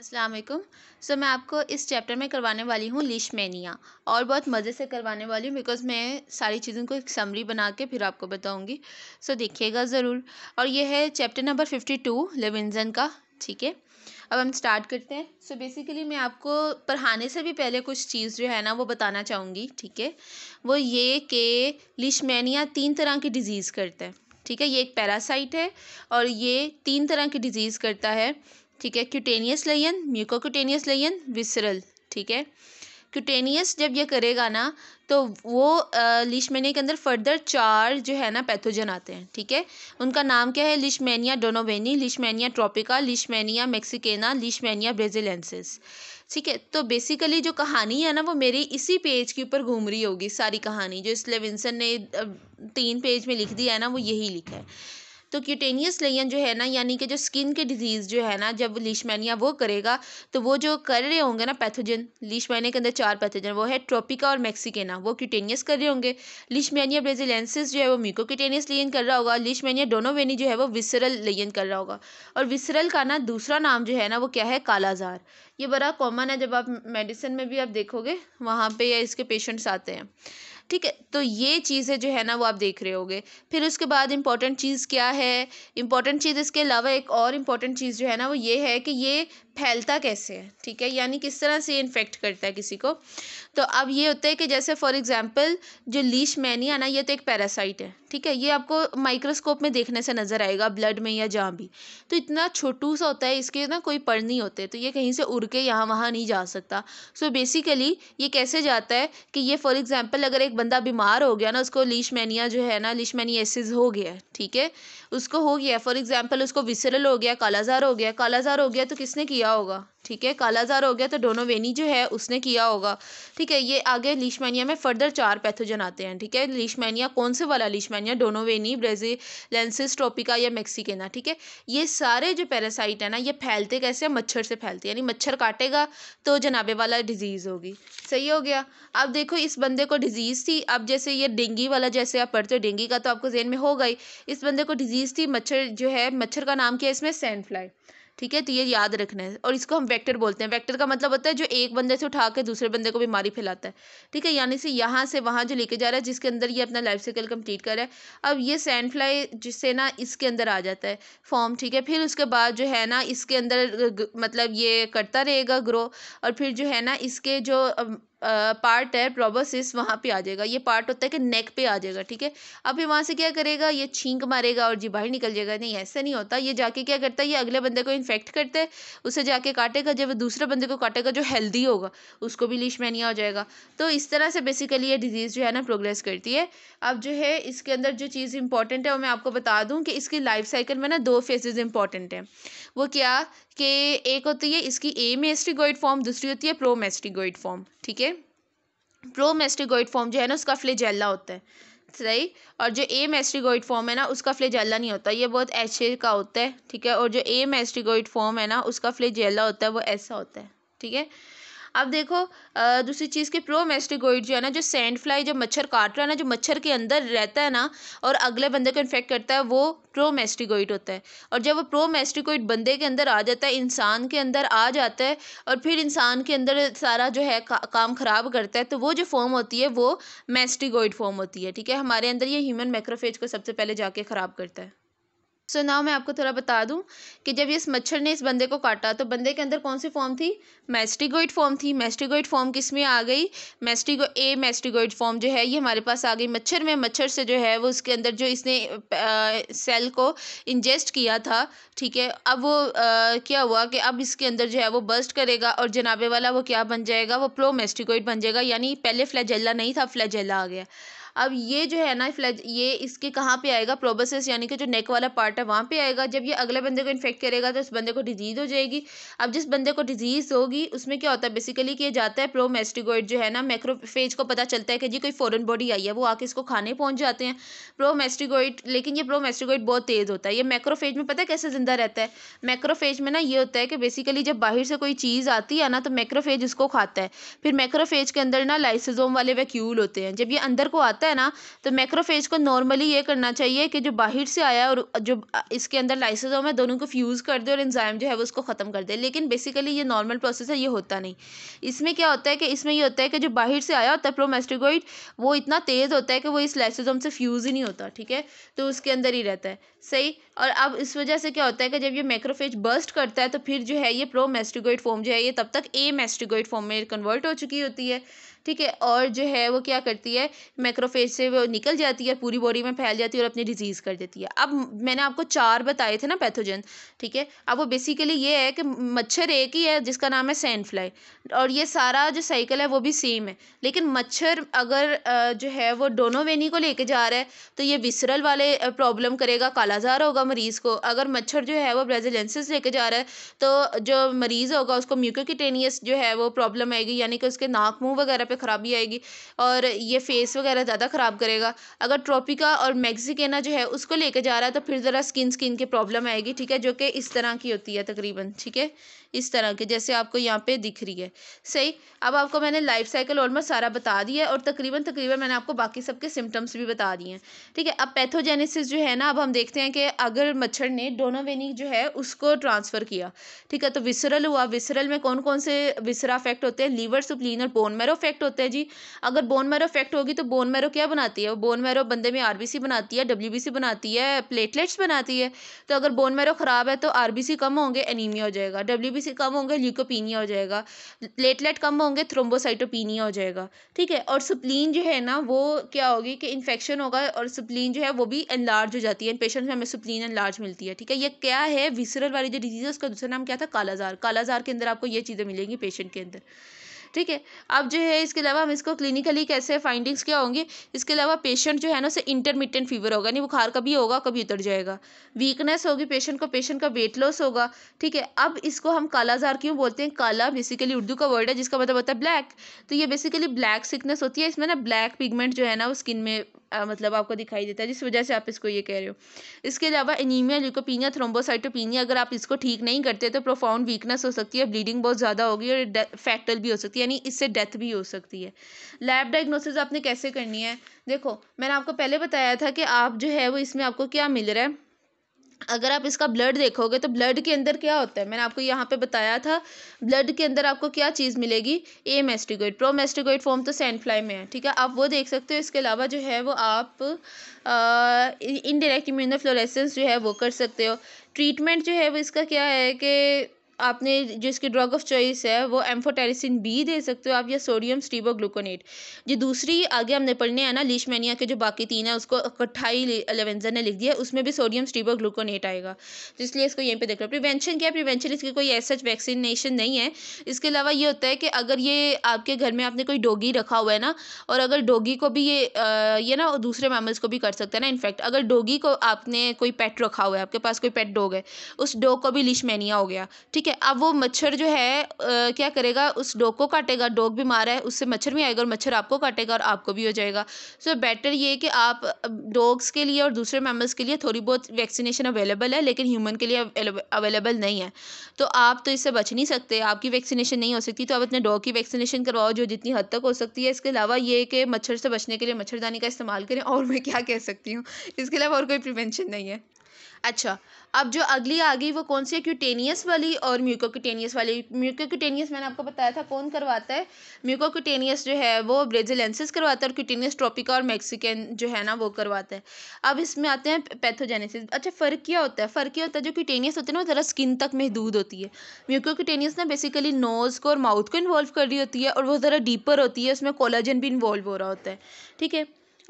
असलम सो मैं आपको इस चैप्टर में करवाने वाली हूँ मैनिया और बहुत मज़े से करवाने वाली हूँ बिकॉज़ मैं सारी चीज़ों को एक समरी बना के फिर आपको बताऊँगी सो देखिएगा ज़रूर और ये है चैप्टर नंबर फिफ्टी टू लेविंजन का ठीक है अब हम स्टार्ट करते हैं सो so, बेसिकली मैं आपको पढ़ाने से भी पहले कुछ चीज़ जो है ना वो बताना चाहूँगी ठीक है वो ये कि लिशमेनिया तीन तरह की डिज़ीज़ करता है ठीक है ये एक पैरासाइट है और ये तीन तरह की डिज़ीज़ करता है ठीक है क्यूटेनियस म्यूको म्यूकोक्यूटेनियस लेन विसरल ठीक है क्यूटेनियस जब ये करेगा ना तो वो लिशमेनिया के अंदर फर्दर चार जो है ना पैथोजन आते हैं ठीक है उनका नाम क्या है लिशमेनिया डोनोवेनी लिशमेनिया ट्रॉपिका लिशमेनिया मेक्सिकेना लिशमेनिया ब्रेजिलेंसिस ठीक है तो बेसिकली जो कहानी है ना वो मेरी इसी पेज के ऊपर घूम रही होगी सारी कहानी जो इसलिए विंसन ने तीन पेज में लिख दिया है ना वो यही लिखा है तो क्यूटेनियस लेन जो है ना यानी कि जो स्किन के डिजीज़ जो है ना जब लीशमैनिया वो करेगा तो वो जो कर रहे होंगे ना पैथोजन लीशमैनिया के अंदर चार पैथोजन वो है ट्रोपिका और मैक्सिकेना वो क्यूटेनियस कर रहे होंगे लिशमैनिया ब्रेजिलेंसिस जो है वो म्यूकोक्यूटेनियस लेन कर रहा होगा लिशमैनिया डोनोवेनी जो है वो विसरल लेन कर रहा होगा और विसरल का ना दूसरा नाम जो है ना वो क्या है कालाजार ये बड़ा कॉमन है जब आप मेडिसिन में भी आप देखोगे वहाँ पे या इसके पेशेंट्स आते हैं ठीक है तो ये चीज़ें जो है ना वो आप देख रहे होगे फिर उसके बाद इम्पॉर्टेंट चीज़ क्या है इम्पॉर्टेंट चीज़ इसके अलावा एक और इम्पॉर्टेंट चीज़ जो है ना वो ये है कि ये फैलता कैसे है ठीक है यानी किस तरह से इन्फेक्ट करता है किसी को तो अब ये होता है कि जैसे फॉर एग्ज़ाम्पल जो लीश मैनिया ना ये तो एक पैरासाइट है ठीक है ये आपको माइक्रोस्कोप में देखने से नज़र आएगा ब्लड में या जहाँ भी तो इतना छोटू सा होता है इसके ना कोई पढ़ नहीं होते तो ये कहीं से उड़ के यहाँ वहाँ नहीं जा सकता सो so बेसिकली ये कैसे जाता है कि ये फॉर एग्ज़ाम्पल अगर एक बंदा बीमार हो गया ना उसको लीश मैनिया जो है ना लीश हो गया ठीक है उसको हो गया फॉर एग्जाम्पल उसको विसरल हो गया कालाजार हो गया कालाजार हो गया तो किसने किया होगा ठीक है कालाजार हो गया तो डोनोवेनी जो है उसने किया होगा ठीक है ये आगे लिशमैनिया में फर्दर चार पैथोजन आते हैं ठीक है लिशमैनिया कौन से वाला लिशमैनिया डोनोवेनी ब्रेजिलेंसिस ट्रोपिका या मैक्सिकेना ठीक है ये सारे जो पैरासाइट है ना ये फैलते कैसे मच्छर से फैलते यानी मच्छर काटेगा तो जनाबे वाला डिजीज़ होगी सही हो गया अब देखो इस बंदे को डिजीज़ थी अब जैसे ये डेंगी वाला जैसे आप पढ़ते हो डेंगी का तो आपको जेन में होगा ही इस बंदे को डिजीज़ डिजीज़ थी मच्छर जो है मच्छर का नाम किया इसमें सैंड फ्लाई ठीक है तो ये याद रखना है और इसको हम वेक्टर बोलते हैं वेक्टर का मतलब होता है जो एक बंदे से उठा के दूसरे बंदे को बीमारी फैलाता है ठीक है यानी से यहाँ से वहाँ जो लेके जा रहा है जिसके अंदर ये अपना लाइफ साइकिल कंप्लीट कर रहा है अब ये सैंड फ्लाई जिससे ना इसके अंदर आ जाता है फॉर्म ठीक है फिर उसके बाद जो है ना इसके अंदर मतलब ये करता रहेगा ग्रो और फिर जो है ना इसके जो पार्ट है प्रोबोसिस वहाँ पे आ जाएगा ये पार्ट होता है कि नेक पे आ जाएगा ठीक है अभी वहाँ से क्या करेगा ये छींक मारेगा और जी बाहर निकल जाएगा नहीं ऐसा नहीं होता ये जाके क्या करता है ये अगले बंदे को इन्फेक्ट करता है उसे जाके काटेगा जब दूसरे बंदे को काटेगा जो हेल्दी होगा उसको भी लिशमैनिया हो जाएगा तो इस तरह से बेसिकली ये डिजीज़ जो है ना प्रोग्रेस करती है अब जो है इसके अंदर जो चीज़ इंपॉर्टेंट है वो मैं आपको बता दूँ कि इसकी लाइफ साइकिल में ना दो फेजेज़ इंपॉर्टेंट हैं वो क्या इसके एक होती है इसकी ए मेस्टिगोइड फॉर्म दूसरी होती है प्रो मेस्टिगोइड फॉर्म ठीक है प्रो मेस्टिगोइड फॉर्म जो है ना उसका फ्लेजेला होता है सही और जो ए मेस्टिगोइड फॉर्म है ना उसका फ्लेजेला नहीं होता ये बहुत ऐसे का होता है ठीक है और जो ए मेस्टिगोइड फॉर्म है ना उसका फ्लेजेला होता है वो ऐसा होता है ठीक है अब देखो दूसरी चीज़ के प्रो मेस्टिकोइड जो है ना जो सैंड फ्लाई जो मच्छर काट रहा है ना जो मच्छर के अंदर रहता है ना और अगले बंदे को इन्फेक्ट करता है वो प्रो मेस्टिकोइड होता है और जब वो प्रो मेस्टिकोइड बंदे के अंदर आ जाता है इंसान के अंदर आ जाता है और फिर इंसान के अंदर सारा जो है का, काम ख़राब करता है तो वो जो फॉर्म होती है वो मेस्टिगोइड फॉर्म होती है ठीक है हमारे अंदर ये ह्यूमन मैक्रोफेज को सबसे पहले जाके ख़राब करता है सो so नाउ मैं आपको थोड़ा बता दूं कि जब इस मच्छर ने इस बंदे को काटा तो बंदे के अंदर कौन सी फॉर्म थी मैस्टिगोइड फॉर्म थी मैस्टिगोइड फॉर्म किस में आ गई मैस्टिगो ए मैस्टिगोइड फॉर्म जो है ये हमारे पास आ गई मच्छर में मच्छर से जो है वो उसके अंदर जो इसने आ, सेल को इंजेस्ट किया था ठीक है अब वो आ, क्या हुआ कि अब इसके अंदर जो है वो बर्स्ट करेगा और जनाबे वाला वो क्या बन जाएगा वो प्रो मैस्टिगोइड बन जाएगा यानी पहले फ्लैजेला नहीं था फ्लैजेला आ गया अब ये जो है ना फ्लैज ये इसके कहाँ पे आएगा प्रोबसिस यानी कि जो नेक वाला पार्ट है वहाँ पे आएगा जब ये अगले बंदे को इन्फेक्ट करेगा तो उस बंदे को डिजीज़ हो जाएगी अब जिस बंदे को डिजीज़ होगी उसमें क्या होता है बेसिकली कि जाता है प्रोमेस्टिगोइड जो है ना मैक्रोफेज को पता चलता है कि जी कोई फॉरन बॉडी आई है वो आके इसको खाने पहुँच जाते हैं प्रोमेस्टिगोइड लेकिन ये प्रोमेस्टिगोइड बहुत तेज़ होता है ये मैक्रोफेज में पता है कैसे ज़िंदा रहता है मैक्रोफेज में ना ये होता है कि बेसिकली जब बाहर से कोई चीज़ आती है ना तो मैक्रोफेज उसको खाता है फिर मैक्रोफेज के अंदर ना लाइसोजोम वाले वैक्यूल होते हैं जब ये अंदर को आता है है ना तो मैक्रोफेज को नॉर्मली ये करना चाहिए कि जो बाहर से आया और जो इसके अंदर लाइसोजोम है दोनों को फ्यूज़ कर दे और एंजाइम जो है वो उसको ख़त्म कर दे लेकिन बेसिकली ये नॉर्मल प्रोसेस है ये होता नहीं इसमें क्या होता है कि इसमें ये होता है कि जो बाहर से आया होता है प्रोमेस्टिगोइड वो इतना तेज़ होता है कि वो इस लाइसोजोम से फ्यूज़ ही नहीं होता ठीक है तो उसके अंदर ही रहता है सही और अब इस वजह से क्या होता है कि जब ये मैक्रोफेज बर्स्ट करता है तो फिर जो है ये प्रो मेस्टिगोइड फॉर्म जो है ये तब तक ए मेस्टिगोइड फॉर्म में कन्वर्ट हो चुकी होती है ठीक है और जो है वो क्या करती है मैक्रोफेज से वो निकल जाती है पूरी बॉडी में फैल जाती है और अपनी डिजीज़ कर देती है अब मैंने आपको चार बताए थे ना पैथोजन ठीक है अब वो बेसिकली ये है कि मच्छर एक ही है जिसका नाम है सैनफ्लाई फ्लाई और ये सारा जो साइकिल है वो भी सेम है लेकिन मच्छर अगर जो है वो डोनोवेनी को लेके जा रहा है तो ये विसरल वाले प्रॉब्लम करेगा काला काला ज़ार होगा मरीज़ को अगर मच्छर जो है वो ब्रेजिलेंसिस लेके जा रहा है तो जो मरीज़ होगा उसको म्यूकोकिटेनियस जो है वो प्रॉब्लम आएगी यानी कि उसके नाक मुंह वगैरह पे ख़राबी आएगी और ये फेस वगैरह ज़्यादा ख़राब करेगा अगर ट्रॉपिका और मैक्सिकेना जो है उसको लेके जा रहा है तो फिर ज़रा स्किन स्किन की प्रॉब्लम आएगी ठीक है जो कि इस तरह की होती है तकरीबन ठीक है इस तरह के जैसे आपको यहाँ पे दिख रही है सही अब आपको मैंने लाइफ साइकिल ऑलमोस्ट सारा बता दिया है और तकरीबन तकरीबन मैंने आपको बाकी सबके सिम्टम्स भी बता दिए हैं ठीक है अब पैथोजेनेसिस जो है ना अब हम देखते हैं सकते हैं कि अगर मच्छर ने डोनोवेनिक जो है उसको ट्रांसफ़र किया ठीक है तो विसरल हुआ विसरल में कौन कौन से विसरा अफेक्ट होते हैं लीवर सुप्लीन और बोन मैरो अफेक्ट होते हैं जी अगर बोन मैरो अफेक्ट होगी तो बोन मैरो क्या बनाती है बोन मैरो बंदे में आर बनाती है डब्ल्यू बनाती है प्लेटलेट्स बनाती है तो अगर बोन मैरो ख़राब है तो आर कम होंगे एनीमिया हो जाएगा डब्ल्यू कम होंगे ल्यूकोपीनिया हो जाएगा प्लेटलेट कम होंगे थ्रोम्बोसाइटोपीनिया हो जाएगा ठीक है और सुप्लीन जो है ना वो क्या होगी कि इन्फेक्शन होगा और सुप्लीन जो है वो भी एनलार्ज हो जाती है पेशेंट में हमें सुप्लीन एंड लार्ज मिलती है ठीक है ये क्या है विसरल वाली जो डिजीज़ है उसका दूसरा नाम क्या था कालाजार कालाजार के अंदर आपको ये चीज़ें मिलेंगी पेशेंट के अंदर ठीक है अब जो है इसके अलावा हम इसको क्लिनिकली कैसे फाइंडिंग्स क्या होंगे इसके अलावा पेशेंट जो है ना उसे इंटरमीडियंट फीवर होगा यानी बुखार कभी होगा कभी उतर जाएगा वीकनेस होगी पेशेंट को पेशेंट का वेट लॉस होगा ठीक है अब इसको हम कालाजार क्यों बोलते हैं काला बेसिकली उर्दू का वर्ड है जिसका मतलब होता है ब्लैक तो ये बेसिकली ब्लैक सिकनेस होती है इसमें ना ब्लैक पिगमेंट जो है ना वो स्किन में मतलब आपको दिखाई देता है जिस वजह से आप इसको ये कह रहे हो इसके अलावा एनीमिया लिकोपीनिया थ्रोम्बोसाइटोपीनिया अगर आप इसको ठीक नहीं करते तो प्रोफाउंड वीकनेस हो सकती है ब्लीडिंग बहुत ज़्यादा होगी और फैक्टल भी हो सकती है यानी इससे डेथ भी हो सकती है लैब डायग्नोसिस आपने कैसे करनी है देखो मैंने आपको पहले बताया था कि आप जो है वो इसमें आपको क्या मिल रहा है अगर आप इसका ब्लड देखोगे तो ब्लड के अंदर क्या होता है मैंने आपको यहाँ पे बताया था ब्लड के अंदर आपको क्या चीज़ मिलेगी amastigote promastigote form तो सैंडफ्लाई में है ठीक है आप वो देख सकते हो इसके अलावा जो है वो आप इनडायरेक्ट इम्यूनोफ्लोरेसेंस जो है वो कर सकते हो ट्रीटमेंट जो है वो इसका क्या है कि आपने जो इसकी ड्रग ऑफ चॉइस है वो एम्फोटेरिसिन बी दे सकते हो आप या सोडियम स्टीबो ग्लूकोनेट जो दूसरी आगे हमने पढ़ने हैं ना लीशमैनिया के जो बाकी तीन है उसको कट्ठाई ही एलेवेंजर ने लिख दिया उसमें भी सोडियम स्टीबो ग्लूकोनेट आएगा तो इसलिए इसको यहीं पर देख लो प्रिवेंशन क्या प्रिवेंशन इसकी कोई ऐसा वैक्सीनेशन नहीं है इसके अलावा ये होता है कि अगर ये आपके घर में आपने कोई डोगी रखा हुआ है ना और अगर डोगी को भी ये ये ना दूसरे मैमल्स को भी कर सकता है ना इनफैक्ट अगर डोगी को आपने कोई पेट रखा हुआ है आपके पास कोई पेट डोग है उस डोग को भी लिशमैनिया हो गया ठीक है है अब वो मच्छर जो है क्या करेगा उस डॉग को काटेगा डॉग बीमार है उससे मच्छर भी आएगा और मच्छर आपको काटेगा और आपको भी हो जाएगा सो बेटर ये कि आप डॉग्स के लिए और दूसरे मेम्बर्स के लिए थोड़ी बहुत वैक्सीनेशन अवेलेबल है लेकिन ह्यूमन के लिए अवेलेबल नहीं है तो आप तो इससे बच नहीं सकते आपकी वैक्सीनेशन नहीं हो सकती तो आप अपने डॉग की वैक्सीनेशन करवाओ जो जितनी हद तक हो सकती है इसके अलावा ये कि मच्छर से बचने के लिए मच्छरदानी का इस्तेमाल करें और मैं क्या कह सकती हूँ इसके अलावा और कोई प्रिवेंशन नहीं है अच्छा अब जो अगली आ गई वो कौन सी है क्यूटेनियस वाली और म्यूकोक्यूटेनियस वाली म्यूकोक्यूटेनियस मैंने आपको बताया था कौन करवाता है म्यूकोक्यूटेनियस जो है वो ब्रेजिलेंसिस करवाता है और क्यूटेनियस ट्रॉपिका और मैक्सिकन जो है ना वो करवाता है अब इसमें आते हैं पैथोजेनेसिस अच्छा फ़र्क क्या होता है फ़र्क क्या होता है जो क्यूटेनियस होते हैं ना वो ज़रा स्किन तक महदूद होती है म्यूकोक्यूटेनियस ना बेसिकली नोज़ को और माउथ को इन्वॉल्व कर रही होती है और वो ज़रा डीपर होती है उसमें कोलाजन भी इन्वॉल्व हो रहा होता है ठीक है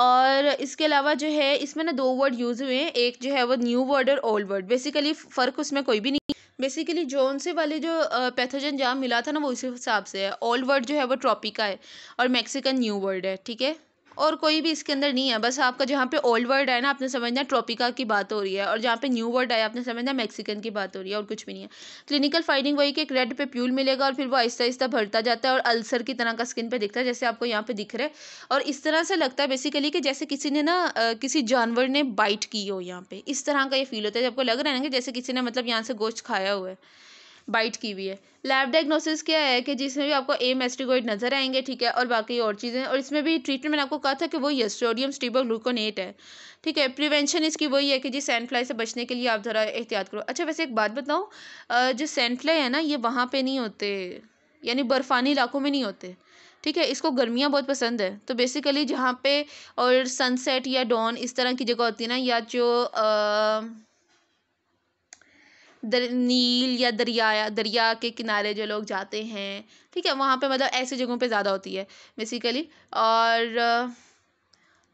और इसके अलावा जो है इसमें ना दो वर्ड यूज़ हुए हैं एक जो है वो न्यू वर्ड और ओल्ड वर्ड बेसिकली फ़र्क उसमें कोई भी नहीं बेसिकली जोन से वाले जो पैथोजन जहाँ मिला था ना वो उसी हिसाब से है ओल्ड वर्ड जो है वो ट्रॉपिका है और मैक्सिकन न्यू वर्ड है ठीक है और कोई भी इसके अंदर नहीं है बस आपका जहाँ पे ओल्ड वर्ड आया ना आपने समझना ट्रॉपिका की बात हो रही है और जहाँ पे न्यू वर्ड आया आपने समझना मैक्सिकन की बात हो रही है और कुछ भी नहीं है क्लिनिकल फाइंडिंग वही कि एक रेड पे प्यूल मिलेगा और फिर वो आहिस्ता आहिस्ता भरता जाता है और अल्सर की तरह का स्किन पर दिखता है जैसे आपको यहाँ पे दिख रहा है और इस तरह से लगता है बेसिकली कि जैसे किसी ने ना किसी जानवर ने बाइट की हो यहाँ पर इस तरह का ये फील होता है जब लग रहा है ना कि जैसे किसी ने मतलब यहाँ से गोश्त खाया हुआ है बाइट की हुई है लैब डायग्नोसिस क्या है कि जिसमें भी आपको एम एस्टिगोइड नजर आएंगे ठीक है और बाकी और चीज़ें और इसमें भी ट्रीटमेंट मैंने आपको कहा था कि वो येस्टोडियम स्टीबो ग्लूकोनेट है ठीक है प्रिवेंशन इसकी वही है कि जी सैंड फ्लाई से बचने के लिए आप ज़रा एहतियात करो अच्छा वैसे एक बात बताऊँ जो सैंड फ्लाई है ना ये वहाँ पर नहीं होते यानी बर्फ़ानी इलाकों में नहीं होते ठीक है इसको गर्मियाँ बहुत पसंद है तो बेसिकली जहाँ पे और सनसेट या डॉन इस तरह की जगह होती है ना या जो आ, दर नील या दरिया दरिया के किनारे जो लोग जाते हैं ठीक है वहाँ पे मतलब ऐसी जगहों पे ज़्यादा होती है बेसिकली और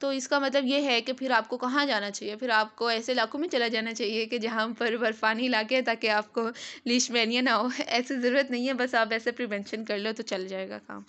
तो इसका मतलब ये है कि फिर आपको कहाँ जाना चाहिए फिर आपको ऐसे इलाकों में चला जाना चाहिए कि जहाँ पर बर्फ़ानी इलाके हैं ताकि आपको लिशमैनिया ना हो ऐसी ज़रूरत नहीं है बस आप ऐसे प्रिवेंशन कर लो तो चल जाएगा काम